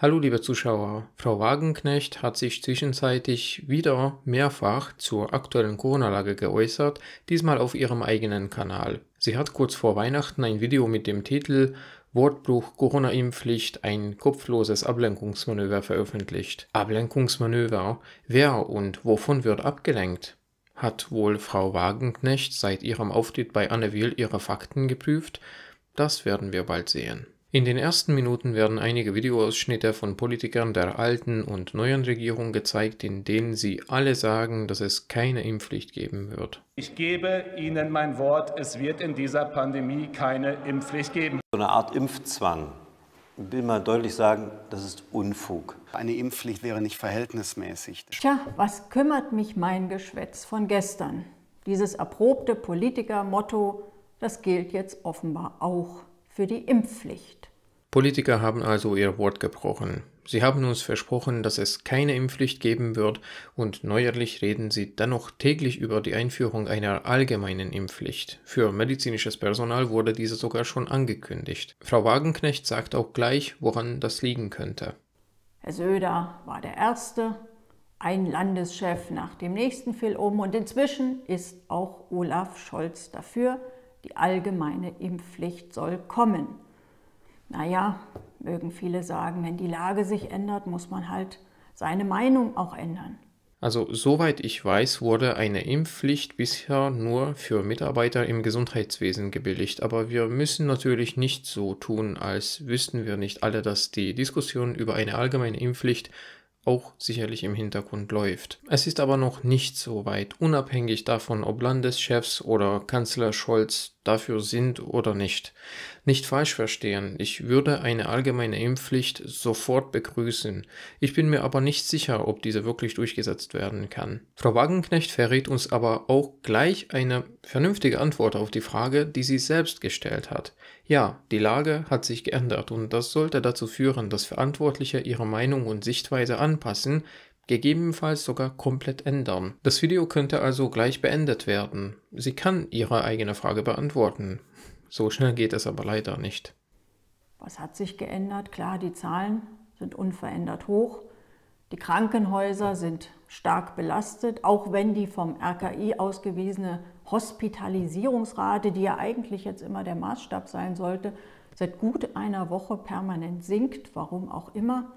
Hallo liebe Zuschauer, Frau Wagenknecht hat sich zwischenzeitlich wieder mehrfach zur aktuellen Corona-Lage geäußert, diesmal auf ihrem eigenen Kanal. Sie hat kurz vor Weihnachten ein Video mit dem Titel Wortbruch Corona-Impfpflicht ein kopfloses Ablenkungsmanöver veröffentlicht. Ablenkungsmanöver? Wer und wovon wird abgelenkt? Hat wohl Frau Wagenknecht seit ihrem Auftritt bei Anne Will ihre Fakten geprüft? Das werden wir bald sehen. In den ersten Minuten werden einige Videoausschnitte von Politikern der alten und neuen Regierung gezeigt, in denen sie alle sagen, dass es keine Impfpflicht geben wird. Ich gebe Ihnen mein Wort, es wird in dieser Pandemie keine Impfpflicht geben. So eine Art Impfzwang. Ich will mal deutlich sagen, das ist Unfug. Eine Impfpflicht wäre nicht verhältnismäßig. Tja, was kümmert mich mein Geschwätz von gestern? Dieses erprobte Politikermotto, das gilt jetzt offenbar auch für die Impfpflicht. Politiker haben also ihr Wort gebrochen. Sie haben uns versprochen, dass es keine Impfpflicht geben wird, und neuerlich reden sie dennoch täglich über die Einführung einer allgemeinen Impfpflicht. Für medizinisches Personal wurde diese sogar schon angekündigt. Frau Wagenknecht sagt auch gleich, woran das liegen könnte. Herr Söder war der Erste, ein Landeschef nach dem nächsten fiel um, und inzwischen ist auch Olaf Scholz dafür, die allgemeine Impfpflicht soll kommen. Naja, mögen viele sagen, wenn die Lage sich ändert, muss man halt seine Meinung auch ändern. Also soweit ich weiß, wurde eine Impfpflicht bisher nur für Mitarbeiter im Gesundheitswesen gebilligt, aber wir müssen natürlich nicht so tun, als wüssten wir nicht alle, dass die Diskussion über eine allgemeine Impfpflicht auch sicherlich im Hintergrund läuft. Es ist aber noch nicht so weit, unabhängig davon, ob Landeschefs oder Kanzler Scholz dafür sind oder nicht. Nicht falsch verstehen, ich würde eine allgemeine Impfpflicht sofort begrüßen. Ich bin mir aber nicht sicher, ob diese wirklich durchgesetzt werden kann. Frau Wagenknecht verrät uns aber auch gleich eine vernünftige Antwort auf die Frage, die sie selbst gestellt hat. Ja, die Lage hat sich geändert und das sollte dazu führen, dass Verantwortliche ihre Meinung und Sichtweise anpassen, gegebenenfalls sogar komplett ändern. Das Video könnte also gleich beendet werden. Sie kann ihre eigene Frage beantworten. So schnell geht es aber leider nicht. Was hat sich geändert? Klar, die Zahlen sind unverändert hoch. Die Krankenhäuser sind stark belastet, auch wenn die vom RKI ausgewiesene Hospitalisierungsrate, die ja eigentlich jetzt immer der Maßstab sein sollte, seit gut einer Woche permanent sinkt, warum auch immer.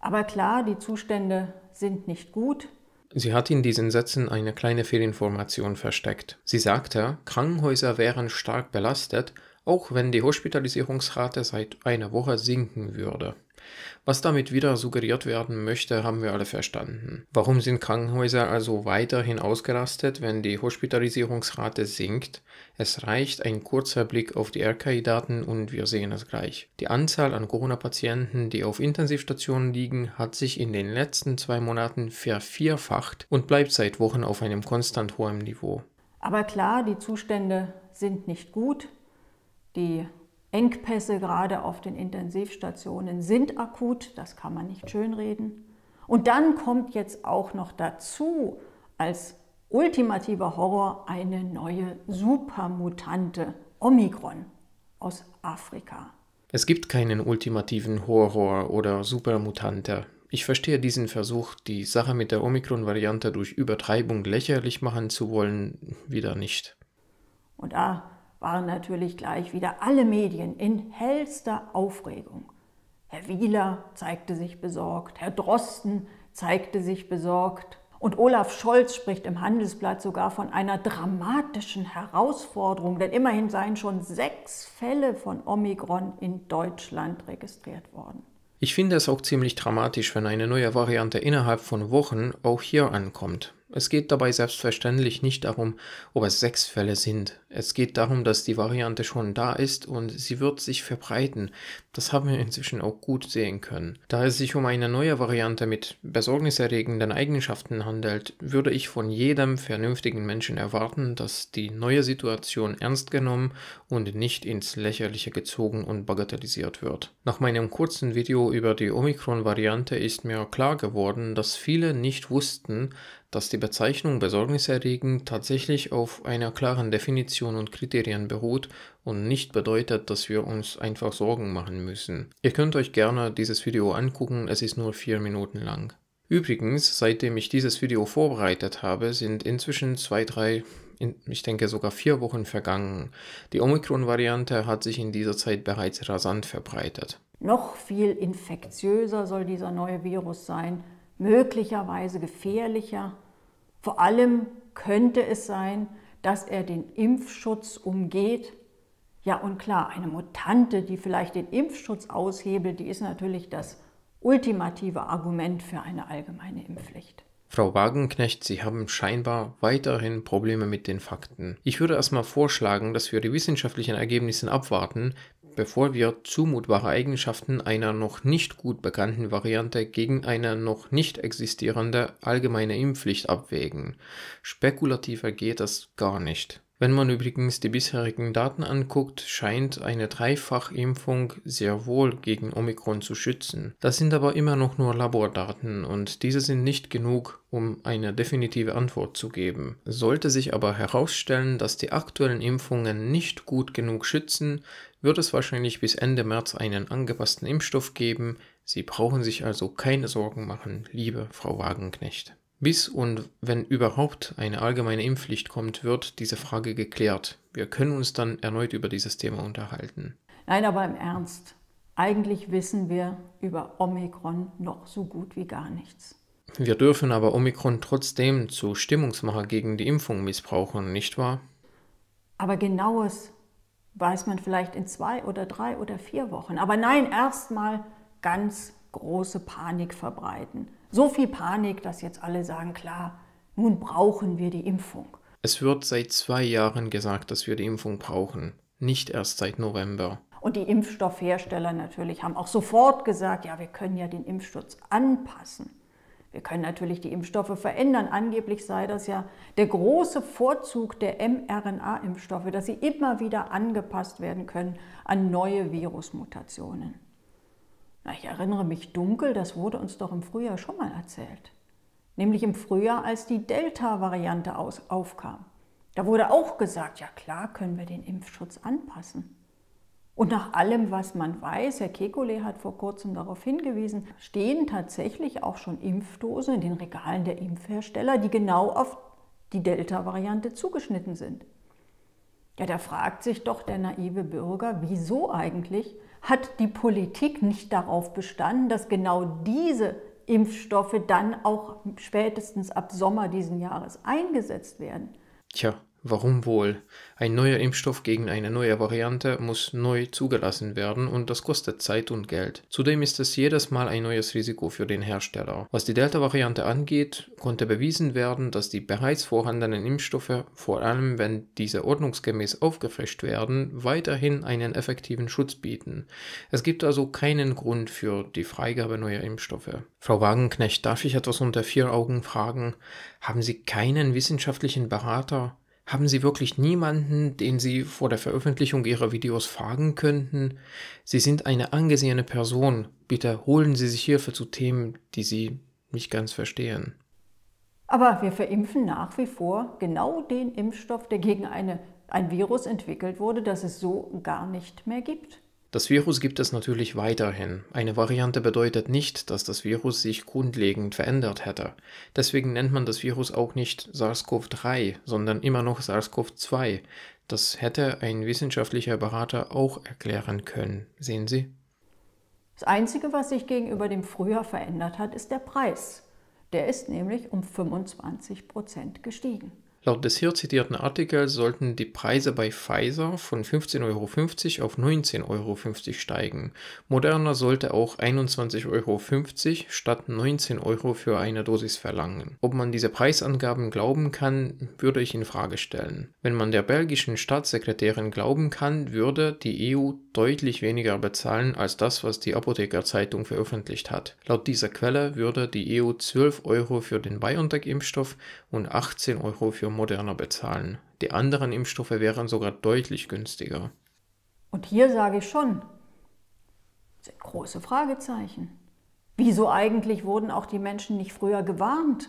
Aber klar, die Zustände sind nicht gut. Sie hat in diesen Sätzen eine kleine Fehlinformation versteckt. Sie sagte, Krankenhäuser wären stark belastet, auch wenn die Hospitalisierungsrate seit einer Woche sinken würde. Was damit wieder suggeriert werden möchte, haben wir alle verstanden. Warum sind Krankenhäuser also weiterhin ausgerastet, wenn die Hospitalisierungsrate sinkt? Es reicht ein kurzer Blick auf die RKI-Daten und wir sehen es gleich. Die Anzahl an Corona-Patienten, die auf Intensivstationen liegen, hat sich in den letzten zwei Monaten vervierfacht und bleibt seit Wochen auf einem konstant hohen Niveau. Aber klar, die Zustände sind nicht gut. Die Engpässe gerade auf den Intensivstationen sind akut, das kann man nicht schönreden. Und dann kommt jetzt auch noch dazu als ultimativer Horror eine neue Supermutante, Omikron, aus Afrika. Es gibt keinen ultimativen Horror oder Supermutante. Ich verstehe diesen Versuch, die Sache mit der Omikron-Variante durch Übertreibung lächerlich machen zu wollen, wieder nicht. Und ah, waren natürlich gleich wieder alle Medien in hellster Aufregung. Herr Wieler zeigte sich besorgt, Herr Drosten zeigte sich besorgt und Olaf Scholz spricht im Handelsblatt sogar von einer dramatischen Herausforderung, denn immerhin seien schon sechs Fälle von Omikron in Deutschland registriert worden. Ich finde es auch ziemlich dramatisch, wenn eine neue Variante innerhalb von Wochen auch hier ankommt. Es geht dabei selbstverständlich nicht darum, ob es sechs Fälle sind. Es geht darum, dass die Variante schon da ist und sie wird sich verbreiten. Das haben wir inzwischen auch gut sehen können. Da es sich um eine neue Variante mit besorgniserregenden Eigenschaften handelt, würde ich von jedem vernünftigen Menschen erwarten, dass die neue Situation ernst genommen und nicht ins Lächerliche gezogen und bagatellisiert wird. Nach meinem kurzen Video über die Omikron-Variante ist mir klar geworden, dass viele nicht wussten, dass die Bezeichnung besorgniserregend tatsächlich auf einer klaren Definition und Kriterien beruht und nicht bedeutet, dass wir uns einfach Sorgen machen müssen. Ihr könnt euch gerne dieses Video angucken, es ist nur vier Minuten lang. Übrigens, seitdem ich dieses Video vorbereitet habe, sind inzwischen zwei, drei, ich denke sogar vier Wochen vergangen. Die Omikron-Variante hat sich in dieser Zeit bereits rasant verbreitet. Noch viel infektiöser soll dieser neue Virus sein möglicherweise gefährlicher. Vor allem könnte es sein, dass er den Impfschutz umgeht. Ja und klar, eine Mutante, die vielleicht den Impfschutz aushebelt, die ist natürlich das ultimative Argument für eine allgemeine Impfpflicht. Frau Wagenknecht, Sie haben scheinbar weiterhin Probleme mit den Fakten. Ich würde erstmal vorschlagen, dass wir die wissenschaftlichen Ergebnisse abwarten, bevor wir zumutbare Eigenschaften einer noch nicht gut bekannten Variante gegen eine noch nicht existierende allgemeine Impfpflicht abwägen. Spekulativer geht das gar nicht. Wenn man übrigens die bisherigen Daten anguckt, scheint eine Dreifachimpfung sehr wohl gegen Omikron zu schützen. Das sind aber immer noch nur Labordaten und diese sind nicht genug, um eine definitive Antwort zu geben. Sollte sich aber herausstellen, dass die aktuellen Impfungen nicht gut genug schützen, wird es wahrscheinlich bis Ende März einen angepassten Impfstoff geben. Sie brauchen sich also keine Sorgen machen, liebe Frau Wagenknecht. Bis und wenn überhaupt eine allgemeine Impfpflicht kommt, wird diese Frage geklärt. Wir können uns dann erneut über dieses Thema unterhalten. Nein, aber im Ernst. Eigentlich wissen wir über Omikron noch so gut wie gar nichts. Wir dürfen aber Omikron trotzdem zu Stimmungsmacher gegen die Impfung missbrauchen, nicht wahr? Aber genaues weiß man vielleicht in zwei oder drei oder vier Wochen. Aber nein, erstmal ganz große Panik verbreiten. So viel Panik, dass jetzt alle sagen, klar, nun brauchen wir die Impfung. Es wird seit zwei Jahren gesagt, dass wir die Impfung brauchen, nicht erst seit November. Und die Impfstoffhersteller natürlich haben auch sofort gesagt, ja, wir können ja den Impfschutz anpassen. Wir können natürlich die Impfstoffe verändern. Angeblich sei das ja der große Vorzug der mRNA-Impfstoffe, dass sie immer wieder angepasst werden können an neue Virusmutationen. Na, ich erinnere mich dunkel, das wurde uns doch im Frühjahr schon mal erzählt. Nämlich im Frühjahr, als die Delta-Variante aufkam. Da wurde auch gesagt, ja klar können wir den Impfschutz anpassen. Und nach allem, was man weiß, Herr Kekulé hat vor kurzem darauf hingewiesen, stehen tatsächlich auch schon Impfdosen in den Regalen der Impfhersteller, die genau auf die Delta-Variante zugeschnitten sind. Ja, da fragt sich doch der naive Bürger, wieso eigentlich hat die Politik nicht darauf bestanden, dass genau diese Impfstoffe dann auch spätestens ab Sommer diesen Jahres eingesetzt werden? Tja, Warum wohl? Ein neuer Impfstoff gegen eine neue Variante muss neu zugelassen werden und das kostet Zeit und Geld. Zudem ist es jedes Mal ein neues Risiko für den Hersteller. Was die Delta-Variante angeht, konnte bewiesen werden, dass die bereits vorhandenen Impfstoffe, vor allem wenn diese ordnungsgemäß aufgefrischt werden, weiterhin einen effektiven Schutz bieten. Es gibt also keinen Grund für die Freigabe neuer Impfstoffe. Frau Wagenknecht, darf ich etwas unter vier Augen fragen? Haben Sie keinen wissenschaftlichen Berater? Haben Sie wirklich niemanden, den Sie vor der Veröffentlichung Ihrer Videos fragen könnten? Sie sind eine angesehene Person. Bitte holen Sie sich Hilfe zu Themen, die Sie nicht ganz verstehen. Aber wir verimpfen nach wie vor genau den Impfstoff, der gegen eine, ein Virus entwickelt wurde, das es so gar nicht mehr gibt. Das Virus gibt es natürlich weiterhin. Eine Variante bedeutet nicht, dass das Virus sich grundlegend verändert hätte. Deswegen nennt man das Virus auch nicht SARS-CoV-3, sondern immer noch SARS-CoV-2. Das hätte ein wissenschaftlicher Berater auch erklären können. Sehen Sie? Das Einzige, was sich gegenüber dem Frühjahr verändert hat, ist der Preis. Der ist nämlich um 25 Prozent gestiegen. Laut des hier zitierten Artikels sollten die Preise bei Pfizer von 15,50 Euro auf 19,50 Euro steigen. Moderna sollte auch 21,50 Euro statt 19 Euro für eine Dosis verlangen. Ob man diese Preisangaben glauben kann, würde ich in Frage stellen. Wenn man der belgischen Staatssekretärin glauben kann, würde die EU deutlich weniger bezahlen als das, was die Apothekerzeitung veröffentlicht hat. Laut dieser Quelle würde die EU 12 Euro für den BioNTech-Impfstoff und 18 Euro für Moderna bezahlen. Die anderen Impfstoffe wären sogar deutlich günstiger. Und hier sage ich schon, sind große Fragezeichen. Wieso eigentlich wurden auch die Menschen nicht früher gewarnt?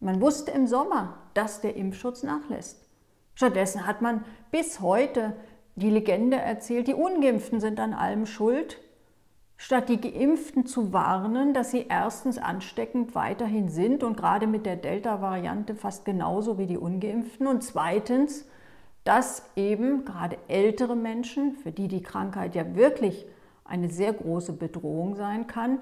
Man wusste im Sommer, dass der Impfschutz nachlässt. Stattdessen hat man bis heute die Legende erzählt, die Ungeimpften sind an allem schuld statt die Geimpften zu warnen, dass sie erstens ansteckend weiterhin sind und gerade mit der Delta-Variante fast genauso wie die ungeimpften und zweitens, dass eben gerade ältere Menschen, für die die Krankheit ja wirklich eine sehr große Bedrohung sein kann,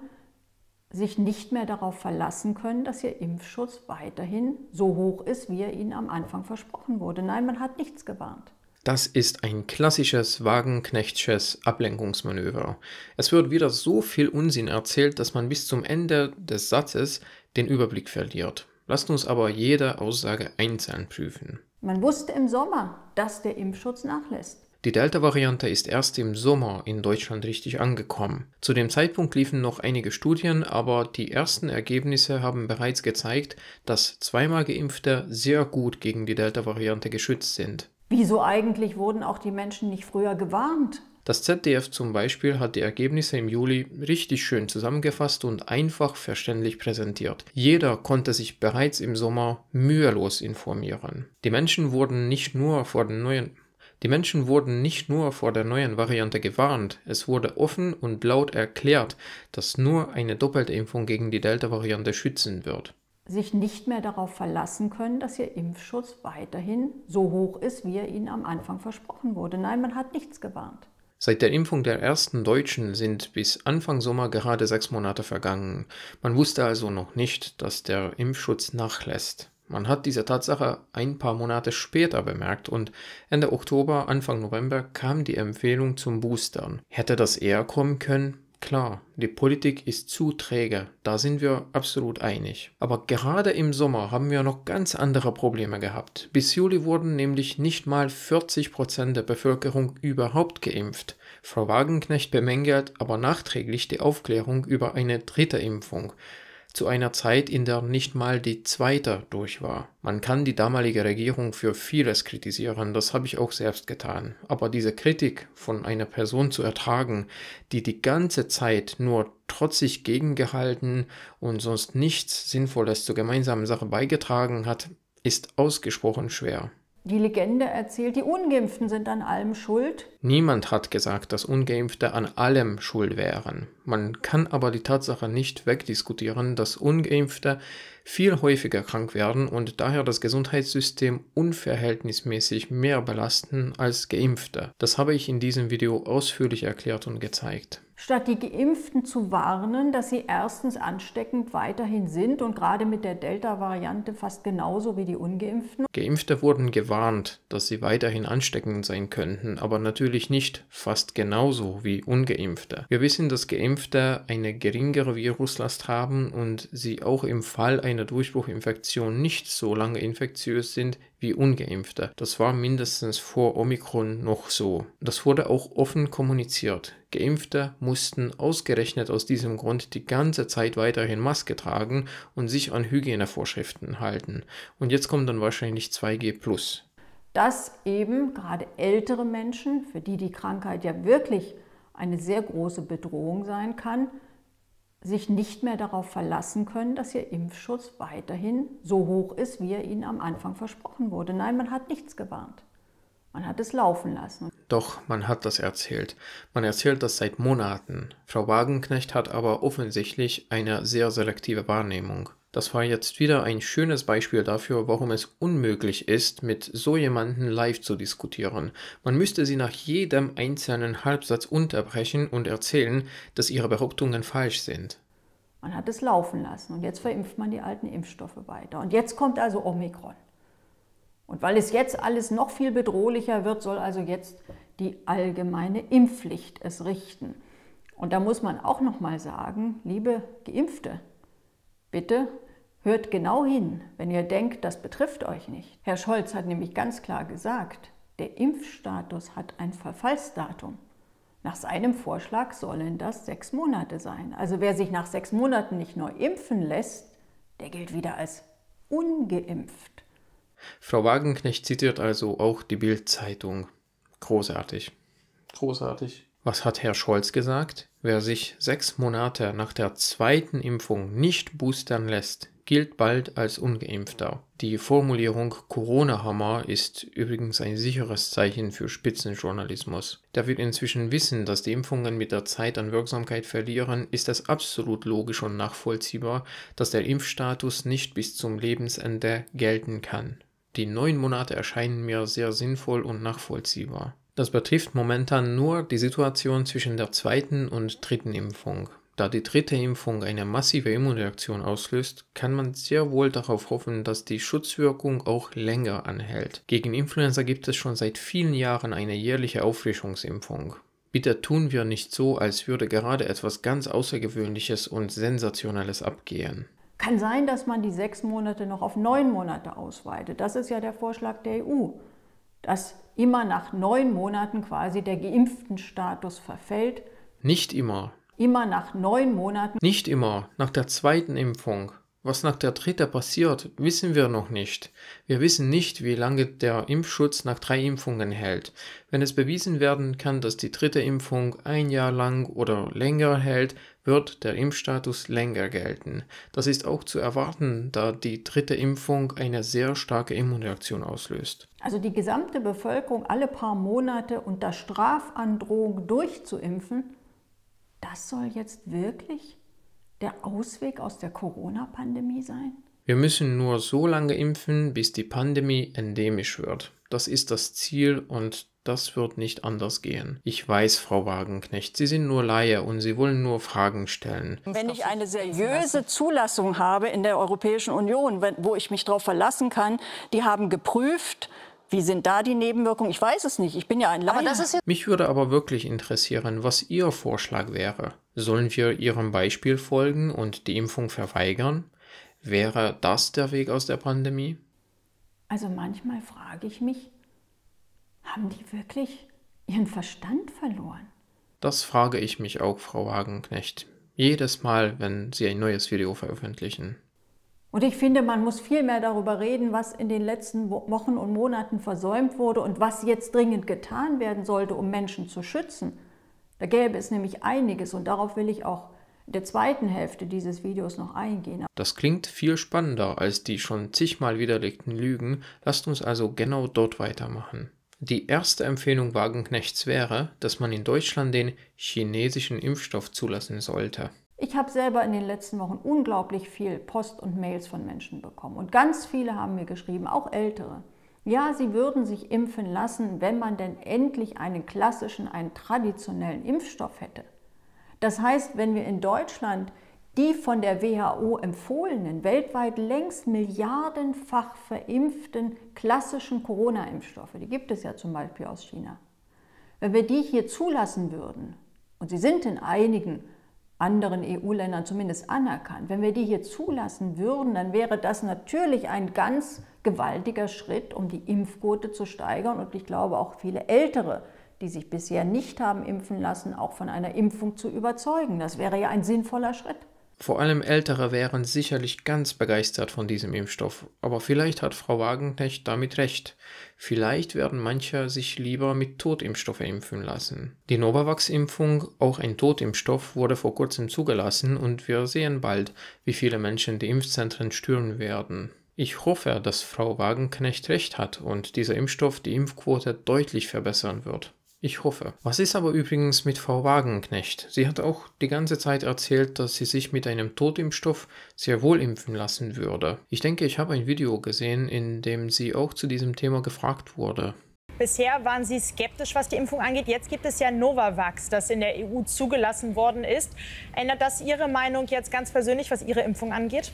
sich nicht mehr darauf verlassen können, dass ihr Impfschutz weiterhin so hoch ist, wie er ihnen am Anfang versprochen wurde. Nein, man hat nichts gewarnt. Das ist ein klassisches Wagenknechtsches Ablenkungsmanöver. Es wird wieder so viel Unsinn erzählt, dass man bis zum Ende des Satzes den Überblick verliert. Lasst uns aber jede Aussage einzeln prüfen. Man wusste im Sommer, dass der Impfschutz nachlässt. Die Delta-Variante ist erst im Sommer in Deutschland richtig angekommen. Zu dem Zeitpunkt liefen noch einige Studien, aber die ersten Ergebnisse haben bereits gezeigt, dass zweimal Geimpfte sehr gut gegen die Delta-Variante geschützt sind. Wieso eigentlich wurden auch die Menschen nicht früher gewarnt? Das ZDF zum Beispiel hat die Ergebnisse im Juli richtig schön zusammengefasst und einfach verständlich präsentiert. Jeder konnte sich bereits im Sommer mühelos informieren. Die Menschen wurden nicht nur vor den neuen die Menschen wurden nicht nur vor der neuen Variante gewarnt, es wurde offen und laut erklärt, dass nur eine doppelte Impfung gegen die Delta-Variante schützen wird sich nicht mehr darauf verlassen können, dass ihr Impfschutz weiterhin so hoch ist, wie er ihnen am Anfang versprochen wurde. Nein, man hat nichts gewarnt. Seit der Impfung der ersten Deutschen sind bis Anfang Sommer gerade sechs Monate vergangen. Man wusste also noch nicht, dass der Impfschutz nachlässt. Man hat diese Tatsache ein paar Monate später bemerkt und Ende Oktober, Anfang November kam die Empfehlung zum Boostern. Hätte das eher kommen können? Klar, die Politik ist zu träge, da sind wir absolut einig. Aber gerade im Sommer haben wir noch ganz andere Probleme gehabt. Bis Juli wurden nämlich nicht mal 40% Prozent der Bevölkerung überhaupt geimpft. Frau Wagenknecht bemängelt aber nachträglich die Aufklärung über eine dritte Impfung zu einer Zeit, in der nicht mal die zweite durch war. Man kann die damalige Regierung für vieles kritisieren, das habe ich auch selbst getan. Aber diese Kritik von einer Person zu ertragen, die die ganze Zeit nur trotzig gegengehalten und sonst nichts Sinnvolles zur gemeinsamen Sache beigetragen hat, ist ausgesprochen schwer. Die Legende erzählt, die Ungeimpften sind an allem schuld. Niemand hat gesagt, dass Ungeimpfte an allem schuld wären. Man kann aber die Tatsache nicht wegdiskutieren, dass Ungeimpfte viel häufiger krank werden und daher das Gesundheitssystem unverhältnismäßig mehr belasten als Geimpfte. Das habe ich in diesem Video ausführlich erklärt und gezeigt statt die Geimpften zu warnen, dass sie erstens ansteckend weiterhin sind und gerade mit der Delta-Variante fast genauso wie die ungeimpften. Geimpfte wurden gewarnt, dass sie weiterhin ansteckend sein könnten, aber natürlich nicht fast genauso wie ungeimpfte. Wir wissen, dass Geimpfte eine geringere Viruslast haben und sie auch im Fall einer Durchbruchinfektion nicht so lange infektiös sind wie ungeimpfte. Das war mindestens vor Omikron noch so. Das wurde auch offen kommuniziert. Geimpfte mussten ausgerechnet aus diesem Grund die ganze Zeit weiterhin Maske tragen und sich an Hygienevorschriften halten. Und jetzt kommt dann wahrscheinlich 2G dass eben gerade ältere Menschen, für die die Krankheit ja wirklich eine sehr große Bedrohung sein kann, sich nicht mehr darauf verlassen können, dass ihr Impfschutz weiterhin so hoch ist, wie er ihnen am Anfang versprochen wurde. Nein, man hat nichts gewarnt. Man hat es laufen lassen. Doch, man hat das erzählt. Man erzählt das seit Monaten. Frau Wagenknecht hat aber offensichtlich eine sehr selektive Wahrnehmung. Das war jetzt wieder ein schönes Beispiel dafür, warum es unmöglich ist, mit so jemandem live zu diskutieren. Man müsste sie nach jedem einzelnen Halbsatz unterbrechen und erzählen, dass ihre Behauptungen falsch sind. Man hat es laufen lassen und jetzt verimpft man die alten Impfstoffe weiter. Und jetzt kommt also Omikron. Und weil es jetzt alles noch viel bedrohlicher wird, soll also jetzt die allgemeine Impfpflicht es richten. Und da muss man auch noch mal sagen, liebe Geimpfte, Bitte hört genau hin, wenn ihr denkt, das betrifft euch nicht. Herr Scholz hat nämlich ganz klar gesagt, der Impfstatus hat ein Verfallsdatum. Nach seinem Vorschlag sollen das sechs Monate sein. Also wer sich nach sechs Monaten nicht neu impfen lässt, der gilt wieder als ungeimpft. Frau Wagenknecht zitiert also auch die Bildzeitung. Großartig. Großartig. Was hat Herr Scholz gesagt? Wer sich sechs Monate nach der zweiten Impfung nicht boostern lässt, gilt bald als ungeimpfter. Die Formulierung Corona-Hammer ist übrigens ein sicheres Zeichen für Spitzenjournalismus. Da wir inzwischen wissen, dass die Impfungen mit der Zeit an Wirksamkeit verlieren, ist es absolut logisch und nachvollziehbar, dass der Impfstatus nicht bis zum Lebensende gelten kann. Die neun Monate erscheinen mir sehr sinnvoll und nachvollziehbar. Das betrifft momentan nur die Situation zwischen der zweiten und dritten Impfung. Da die dritte Impfung eine massive Immunreaktion auslöst, kann man sehr wohl darauf hoffen, dass die Schutzwirkung auch länger anhält. Gegen Influenza gibt es schon seit vielen Jahren eine jährliche Auffrischungsimpfung. Bitte tun wir nicht so, als würde gerade etwas ganz Außergewöhnliches und Sensationelles abgehen. Kann sein, dass man die sechs Monate noch auf neun Monate ausweitet. Das ist ja der Vorschlag der EU dass immer nach neun Monaten quasi der geimpften Status verfällt. Nicht immer. Immer nach neun Monaten. Nicht immer, nach der zweiten Impfung. Was nach der dritten passiert, wissen wir noch nicht. Wir wissen nicht, wie lange der Impfschutz nach drei Impfungen hält. Wenn es bewiesen werden kann, dass die dritte Impfung ein Jahr lang oder länger hält, wird der Impfstatus länger gelten. Das ist auch zu erwarten, da die dritte Impfung eine sehr starke Immunreaktion auslöst. Also die gesamte Bevölkerung alle paar Monate unter Strafandrohung durchzuimpfen, das soll jetzt wirklich der Ausweg aus der Corona-Pandemie sein? Wir müssen nur so lange impfen, bis die Pandemie endemisch wird. Das ist das Ziel und das wird nicht anders gehen. Ich weiß, Frau Wagenknecht, Sie sind nur Laie und Sie wollen nur Fragen stellen. Wenn ich eine seriöse Zulassung habe in der Europäischen Union, wo ich mich darauf verlassen kann, die haben geprüft, wie sind da die Nebenwirkungen? Ich weiß es nicht. Ich bin ja ein Laie. Mich würde aber wirklich interessieren, was Ihr Vorschlag wäre. Sollen wir Ihrem Beispiel folgen und die Impfung verweigern? Wäre das der Weg aus der Pandemie? Also manchmal frage ich mich, haben die wirklich ihren Verstand verloren? Das frage ich mich auch, Frau Hagenknecht. Jedes Mal, wenn Sie ein neues Video veröffentlichen. Und ich finde, man muss viel mehr darüber reden, was in den letzten Wochen und Monaten versäumt wurde und was jetzt dringend getan werden sollte, um Menschen zu schützen. Da gäbe es nämlich einiges und darauf will ich auch in der zweiten Hälfte dieses Videos noch eingehen. Das klingt viel spannender als die schon zigmal widerlegten Lügen. Lasst uns also genau dort weitermachen. Die erste Empfehlung Wagenknechts wäre, dass man in Deutschland den chinesischen Impfstoff zulassen sollte. Ich habe selber in den letzten Wochen unglaublich viel Post und Mails von Menschen bekommen. Und ganz viele haben mir geschrieben, auch ältere. Ja, sie würden sich impfen lassen, wenn man denn endlich einen klassischen, einen traditionellen Impfstoff hätte. Das heißt, wenn wir in Deutschland die von der WHO empfohlenen, weltweit längst milliardenfach verimpften klassischen Corona-Impfstoffe, die gibt es ja zum Beispiel aus China, wenn wir die hier zulassen würden, und sie sind in einigen anderen EU-Ländern zumindest anerkannt, wenn wir die hier zulassen würden, dann wäre das natürlich ein ganz gewaltiger Schritt, um die Impfquote zu steigern und ich glaube auch viele Ältere, die sich bisher nicht haben impfen lassen, auch von einer Impfung zu überzeugen. Das wäre ja ein sinnvoller Schritt. Vor allem Ältere wären sicherlich ganz begeistert von diesem Impfstoff, aber vielleicht hat Frau Wagenknecht damit recht. Vielleicht werden manche sich lieber mit Totimpfstoffe impfen lassen. Die Novavax-Impfung, auch ein Totimpfstoff, wurde vor kurzem zugelassen und wir sehen bald, wie viele Menschen die Impfzentren stürmen werden. Ich hoffe, dass Frau Wagenknecht recht hat und dieser Impfstoff die Impfquote deutlich verbessern wird. Ich hoffe. Was ist aber übrigens mit Frau Wagenknecht? Sie hat auch die ganze Zeit erzählt, dass sie sich mit einem Totimpfstoff sehr wohl impfen lassen würde. Ich denke, ich habe ein Video gesehen, in dem sie auch zu diesem Thema gefragt wurde. Bisher waren Sie skeptisch, was die Impfung angeht. Jetzt gibt es ja Novavax, das in der EU zugelassen worden ist. Ändert das Ihre Meinung jetzt ganz persönlich, was Ihre Impfung angeht?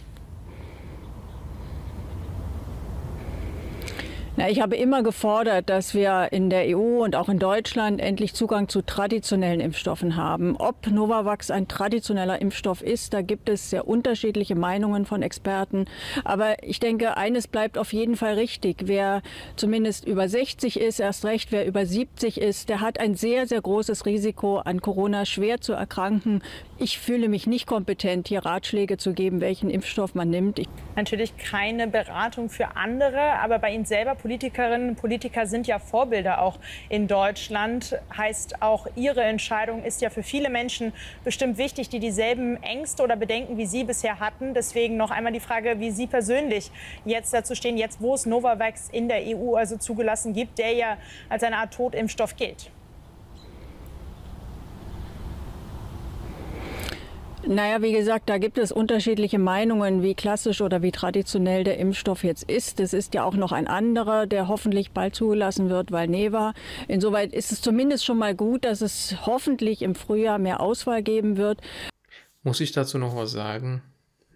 Na, ich habe immer gefordert, dass wir in der EU und auch in Deutschland endlich Zugang zu traditionellen Impfstoffen haben. Ob Novavax ein traditioneller Impfstoff ist, da gibt es sehr unterschiedliche Meinungen von Experten. Aber ich denke, eines bleibt auf jeden Fall richtig. Wer zumindest über 60 ist, erst recht, wer über 70 ist, der hat ein sehr, sehr großes Risiko, an Corona schwer zu erkranken. Ich fühle mich nicht kompetent, hier Ratschläge zu geben, welchen Impfstoff man nimmt. Ich Natürlich keine Beratung für andere, aber bei Ihnen selber, Politikerinnen und Politiker sind ja Vorbilder auch in Deutschland. Heißt auch, Ihre Entscheidung ist ja für viele Menschen bestimmt wichtig, die dieselben Ängste oder Bedenken wie Sie bisher hatten. Deswegen noch einmal die Frage, wie Sie persönlich jetzt dazu stehen, jetzt wo es Novavax in der EU also zugelassen gibt, der ja als eine Art Totimpfstoff gilt. Naja, wie gesagt, da gibt es unterschiedliche Meinungen, wie klassisch oder wie traditionell der Impfstoff jetzt ist. Es ist ja auch noch ein anderer, der hoffentlich bald zugelassen wird, weil Neva. Insoweit ist es zumindest schon mal gut, dass es hoffentlich im Frühjahr mehr Auswahl geben wird. Muss ich dazu noch was sagen?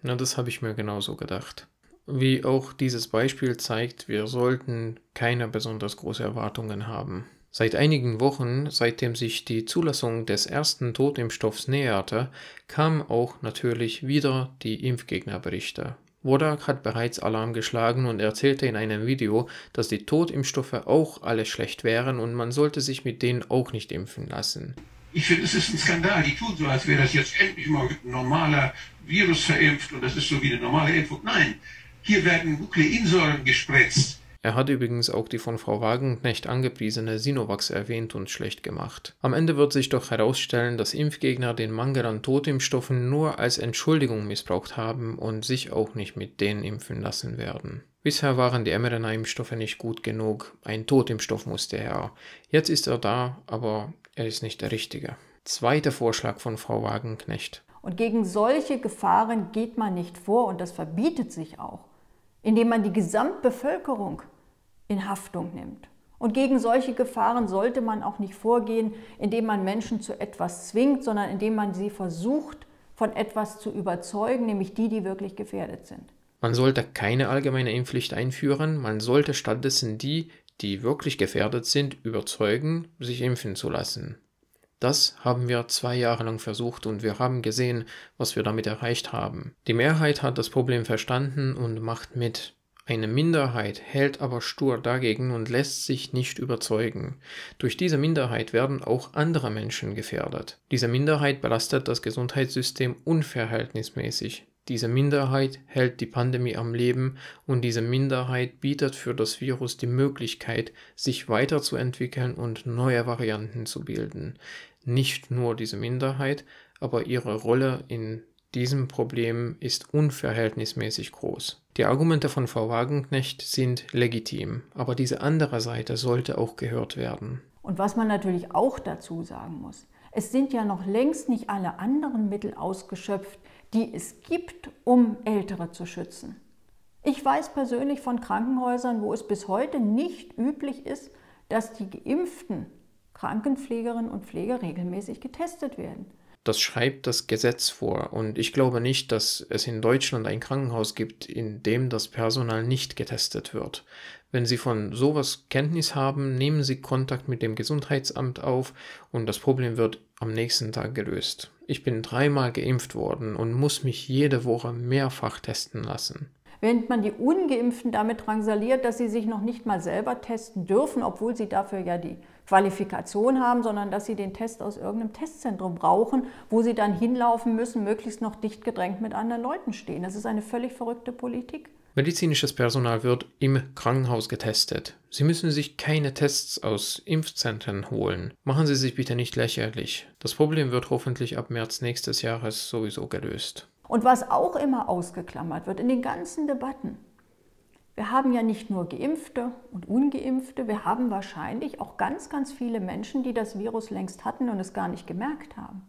Na, das habe ich mir genauso gedacht. Wie auch dieses Beispiel zeigt, wir sollten keine besonders großen Erwartungen haben. Seit einigen Wochen, seitdem sich die Zulassung des ersten Totimpfstoffs näherte, kamen auch natürlich wieder die Impfgegnerberichte. Wodak hat bereits Alarm geschlagen und erzählte in einem Video, dass die Totimpfstoffe auch alle schlecht wären und man sollte sich mit denen auch nicht impfen lassen. Ich finde, es ist ein Skandal. Die tun so, als wäre das jetzt endlich mal mit einem normalen Virus verimpft und das ist so wie eine normale Impfung. Nein, hier werden Nukleinsäuren gespritzt er hat übrigens auch die von Frau Wagenknecht angepriesene Sinovax erwähnt und schlecht gemacht. Am Ende wird sich doch herausstellen, dass Impfgegner den Mangel an Totimpfstoffen nur als Entschuldigung missbraucht haben und sich auch nicht mit denen impfen lassen werden. Bisher waren die mRNA-Impfstoffe nicht gut genug, ein Totimpfstoff musste her. Jetzt ist er da, aber er ist nicht der richtige. Zweiter Vorschlag von Frau Wagenknecht. Und gegen solche Gefahren geht man nicht vor und das verbietet sich auch, indem man die Gesamtbevölkerung in Haftung nimmt. Und gegen solche Gefahren sollte man auch nicht vorgehen, indem man Menschen zu etwas zwingt, sondern indem man sie versucht, von etwas zu überzeugen, nämlich die, die wirklich gefährdet sind. Man sollte keine allgemeine Impfpflicht einführen, man sollte stattdessen die, die wirklich gefährdet sind, überzeugen, sich impfen zu lassen. Das haben wir zwei Jahre lang versucht und wir haben gesehen, was wir damit erreicht haben. Die Mehrheit hat das Problem verstanden und macht mit. Eine Minderheit hält aber stur dagegen und lässt sich nicht überzeugen. Durch diese Minderheit werden auch andere Menschen gefährdet. Diese Minderheit belastet das Gesundheitssystem unverhältnismäßig. Diese Minderheit hält die Pandemie am Leben und diese Minderheit bietet für das Virus die Möglichkeit, sich weiterzuentwickeln und neue Varianten zu bilden. Nicht nur diese Minderheit, aber ihre Rolle in diesem Problem ist unverhältnismäßig groß. Die Argumente von Frau Wagenknecht sind legitim, aber diese andere Seite sollte auch gehört werden. Und was man natürlich auch dazu sagen muss, es sind ja noch längst nicht alle anderen Mittel ausgeschöpft, die es gibt, um Ältere zu schützen. Ich weiß persönlich von Krankenhäusern, wo es bis heute nicht üblich ist, dass die geimpften Krankenpflegerinnen und Pfleger regelmäßig getestet werden. Das schreibt das Gesetz vor. Und ich glaube nicht, dass es in Deutschland ein Krankenhaus gibt, in dem das Personal nicht getestet wird. Wenn Sie von sowas Kenntnis haben, nehmen Sie Kontakt mit dem Gesundheitsamt auf und das Problem wird am nächsten Tag gelöst. Ich bin dreimal geimpft worden und muss mich jede Woche mehrfach testen lassen. Während man die Ungeimpften damit drangsaliert, dass sie sich noch nicht mal selber testen dürfen, obwohl sie dafür ja die Qualifikation haben, sondern dass sie den Test aus irgendeinem Testzentrum brauchen, wo sie dann hinlaufen müssen, möglichst noch dicht gedrängt mit anderen Leuten stehen. Das ist eine völlig verrückte Politik. Medizinisches Personal wird im Krankenhaus getestet. Sie müssen sich keine Tests aus Impfzentren holen. Machen Sie sich bitte nicht lächerlich. Das Problem wird hoffentlich ab März nächstes Jahres sowieso gelöst. Und was auch immer ausgeklammert wird in den ganzen Debatten, wir haben ja nicht nur Geimpfte und Ungeimpfte, wir haben wahrscheinlich auch ganz, ganz viele Menschen, die das Virus längst hatten und es gar nicht gemerkt haben.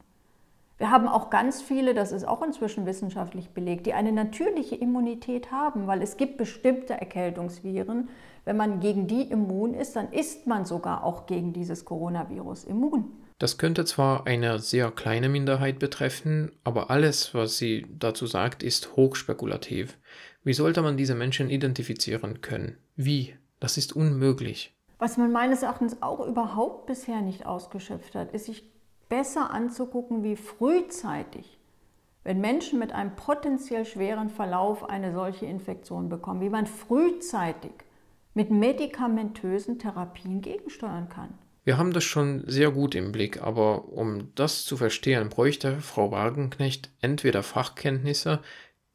Wir haben auch ganz viele, das ist auch inzwischen wissenschaftlich belegt, die eine natürliche Immunität haben, weil es gibt bestimmte Erkältungsviren. Wenn man gegen die immun ist, dann ist man sogar auch gegen dieses Coronavirus immun. Das könnte zwar eine sehr kleine Minderheit betreffen, aber alles, was sie dazu sagt, ist hochspekulativ. Wie sollte man diese Menschen identifizieren können? Wie? Das ist unmöglich. Was man meines Erachtens auch überhaupt bisher nicht ausgeschöpft hat, ist sich besser anzugucken, wie frühzeitig, wenn Menschen mit einem potenziell schweren Verlauf eine solche Infektion bekommen, wie man frühzeitig mit medikamentösen Therapien gegensteuern kann. Wir haben das schon sehr gut im Blick, aber um das zu verstehen, bräuchte Frau Wagenknecht entweder Fachkenntnisse,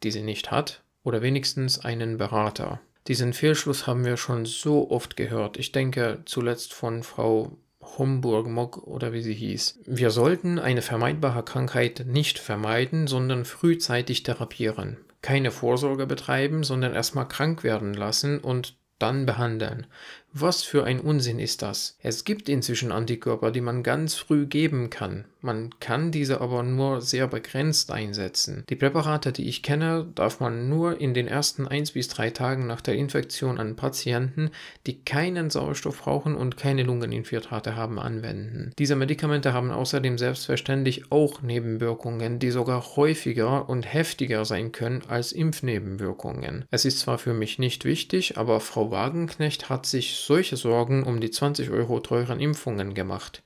die sie nicht hat, oder wenigstens einen Berater. Diesen Fehlschluss haben wir schon so oft gehört. Ich denke zuletzt von Frau Homburg-Mock oder wie sie hieß. Wir sollten eine vermeidbare Krankheit nicht vermeiden, sondern frühzeitig therapieren. Keine Vorsorge betreiben, sondern erstmal krank werden lassen und dann behandeln. Was für ein Unsinn ist das? Es gibt inzwischen Antikörper, die man ganz früh geben kann. Man kann diese aber nur sehr begrenzt einsetzen. Die Präparate, die ich kenne, darf man nur in den ersten 1 bis 3 Tagen nach der Infektion an Patienten, die keinen Sauerstoff brauchen und keine Lungeninfiltrate haben, anwenden. Diese Medikamente haben außerdem selbstverständlich auch Nebenwirkungen, die sogar häufiger und heftiger sein können als Impfnebenwirkungen. Es ist zwar für mich nicht wichtig, aber Frau Wagenknecht hat sich solche Sorgen um die 20 Euro teuren Impfungen gemacht.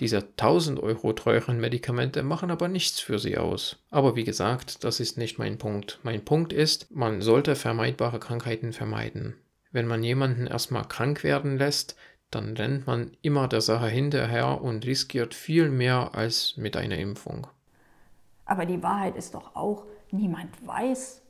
Diese 1000 Euro teuren Medikamente machen aber nichts für sie aus. Aber wie gesagt, das ist nicht mein Punkt. Mein Punkt ist, man sollte vermeidbare Krankheiten vermeiden. Wenn man jemanden erstmal krank werden lässt, dann rennt man immer der Sache hinterher und riskiert viel mehr als mit einer Impfung. Aber die Wahrheit ist doch auch, niemand weiß,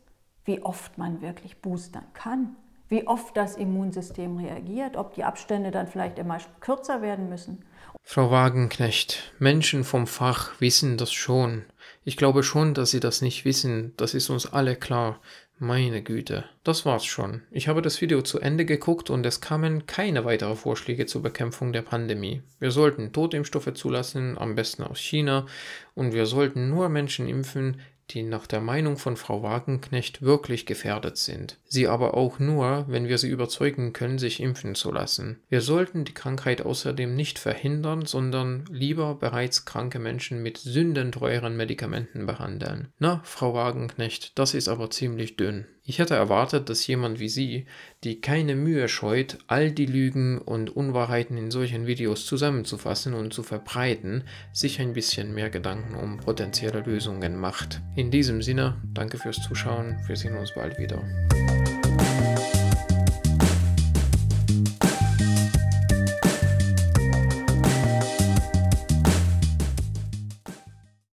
wie oft man wirklich boostern kann wie oft das Immunsystem reagiert, ob die Abstände dann vielleicht immer kürzer werden müssen. Frau Wagenknecht, Menschen vom Fach wissen das schon. Ich glaube schon, dass sie das nicht wissen. Das ist uns alle klar. Meine Güte, das war's schon. Ich habe das Video zu Ende geguckt und es kamen keine weiteren Vorschläge zur Bekämpfung der Pandemie. Wir sollten Totimpfstoffe zulassen, am besten aus China, und wir sollten nur Menschen impfen, die nach der Meinung von Frau Wagenknecht wirklich gefährdet sind. Sie aber auch nur, wenn wir sie überzeugen können, sich impfen zu lassen. Wir sollten die Krankheit außerdem nicht verhindern, sondern lieber bereits kranke Menschen mit sündenteuren Medikamenten behandeln. Na, Frau Wagenknecht, das ist aber ziemlich dünn. Ich hätte erwartet, dass jemand wie Sie, die keine Mühe scheut, all die Lügen und Unwahrheiten in solchen Videos zusammenzufassen und zu verbreiten, sich ein bisschen mehr Gedanken um potenzielle Lösungen macht. In diesem Sinne, danke fürs Zuschauen, wir sehen uns bald wieder.